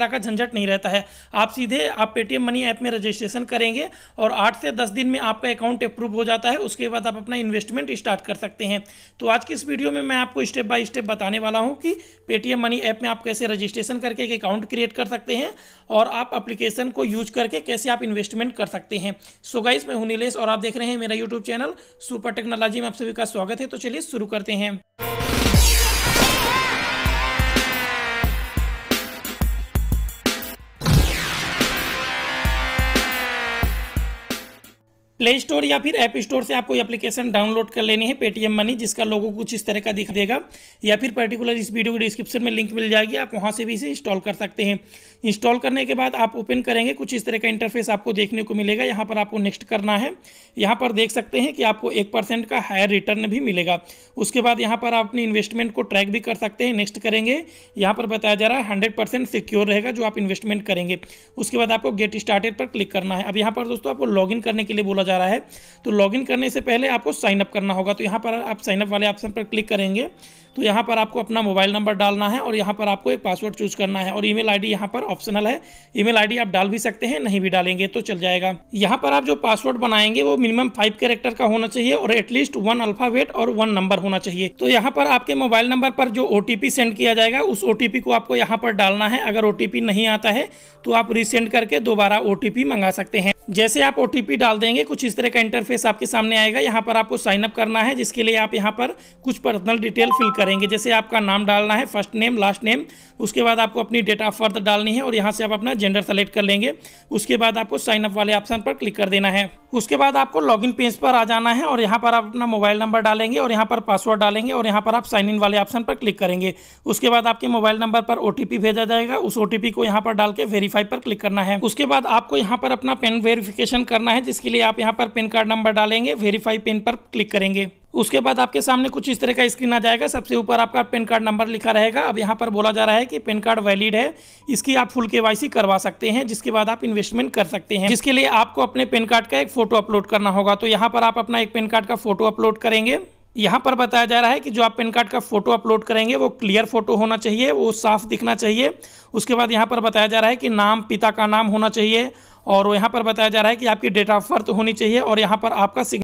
तरह का झंझट नहीं रहता है आप सीधे आप पेटीएम मनी ऐप में रजिस्ट्रेशन करेंगे और आठ से दस दिन में आपका अकाउंट अप्रूव हो जाता है उसके बाद आप अपना इन्वेस्टमेंट स्टार्ट कर सकते हैं तो आज की इस वीडियो में मैं आपको स्टेप बाय स्टेप बताने वाला हूँ कि पेटीएम मनी ऐप में आप कैसे रजिस्ट्रेशन करके एक अकाउंट क्रिएट कर सकते हैं और आप अप्लीकेशन को यूज करके कैसे आप इन्वेस्टमेंट कर सकते हैं सो गाइस मैं हूं नीलेश और आप देख रहे हैं मेरा यूट्यूब चैनल सुपर टेक्नोलॉजी में आप सभी का स्वागत है तो चलिए शुरू करते हैं प्ले स्टोर या फिर ऐप स्टोर से आपको एप्लीकेशन डाउनलोड कर लेनी है पेटीएम मनी जिसका लोगो कुछ इस तरह का दिख देगा या फिर पर्टिकुलर इस वीडियो के डिस्क्रिप्शन में लिंक मिल जाएगी आप वहाँ से भी इसे इंस्टॉल कर सकते हैं इंस्टॉल करने के बाद आप ओपन करेंगे कुछ इस तरह का इंटरफेस आपको देखने को मिलेगा यहाँ पर आपको नेक्स्ट करना है यहाँ पर देख सकते हैं कि आपको एक परसेंट का हायर रिटर्न भी मिलेगा उसके बाद यहाँ पर आप अपनी इन्वेस्टमेंट को ट्रैक भी कर सकते हैं नेक्स्ट करेंगे यहाँ पर बताया जा रहा है हंड्रेड सिक्योर रहेगा जो आप इन्वेस्टमेंट करेंगे उसके बाद आपको गेट स्टार्टेड पर क्लिक करना है अब यहाँ पर दोस्तों आपको लॉग करने के लिए बोला जा रहा है तो लॉगिन करने से पहले आपको साइनअप करना होगा तो यहाँ पर आप साइनअप वाले ऑप्शन पर क्लिक करेंगे तो यहाँ पर आपको अपना मोबाइल नंबर डालना है और यहाँ पर आपको एक पासवर्ड चूज करना है और ईमेल आईडी यहाँ पर ऑप्शनल है ईमेल आईडी आप डाल भी सकते हैं नहीं भी डालेंगे तो चल जाएगा यहाँ पर आप जो पासवर्ड बनाएंगे वो मिनिमम फाइव कैरेक्टर का होना चाहिए और एटलीस्ट वन अल्फावेट और वन नंबर होना चाहिए तो यहाँ पर आपके मोबाइल नंबर पर जो ओ सेंड किया जाएगा उस ओ को आपको यहाँ पर डालना है अगर ओ नहीं आता है तो आप रिसेंड करके दोबारा ओ मंगा सकते हैं जैसे आप ओ डाल देंगे कुछ इस तरह का इंटरफेस आपके सामने आएगा यहाँ पर आपको साइनअप करना है जिसके लिए आप यहाँ पर कुछ पर्सनल डिटेल फिल करेंगे जैसे आपका नाम डालना है फर्स्ट नेम लास्ट नेम उसके बाद आपको अपनी डेट ऑफ बर्थ डालनी है और यहाँ से आप अपना जेंडर सेलेक्ट कर लेंगे उसके बाद आपको साइनअप वाले ऑप्शन पर क्लिक कर देना है उसके बाद आपको लॉगिन पेज पर आ जाना है और यहाँ पर आप अपना मोबाइल नंबर डालेंगे और यहाँ पर पासवर्ड डालेंगे और यहाँ पर आप साइन इन वाले ऑप्शन पर क्लिक करेंगे उसके बाद आपके मोबाइल नंबर पर ओ भेजा जाएगा उस ओ को यहाँ पर डाल के वेरीफाई पर क्लिक करना है उसके बाद आपको यहाँ पर अपना पेन वेरिफिकेशन करना है जिसके लिए आप यहाँ पर पेन कार्ड नंबर डालेंगे वेरीफाई पेन पर क्लिक करेंगे उसके बाद आपके सामने कुछ इस तरह का स्क्रीन आ जाएगा सबसे ऊपर आपका पेन कार्ड नंबर लिखा रहेगा अब यहाँ पर बोला जा रहा है कि पेन कार्ड वैलिड है इसकी आप फुल के करवा सकते हैं जिसके बाद आप इन्वेस्टमेंट कर सकते हैं जिसके लिए आपको अपने पेन कार्ड का एक फोटो अपलोड करना होगा तो यहाँ पर आप अपना एक पेन कार्ड का फोटो अपलोड करेंगे यहाँ पर बताया जा रहा है कि जो आप पेन कार्ड का फोटो अपलोड करेंगे वो क्लियर फोटो होना चाहिए वो साफ दिखना चाहिए उसके बाद यहाँ पर बताया जा रहा है कि नाम पिता का नाम होना चाहिए और यहाँ पर बताया जा रहा है कि आपकी डेट ऑफ बर्थ होनी चाहिए और यहाँ पर आपका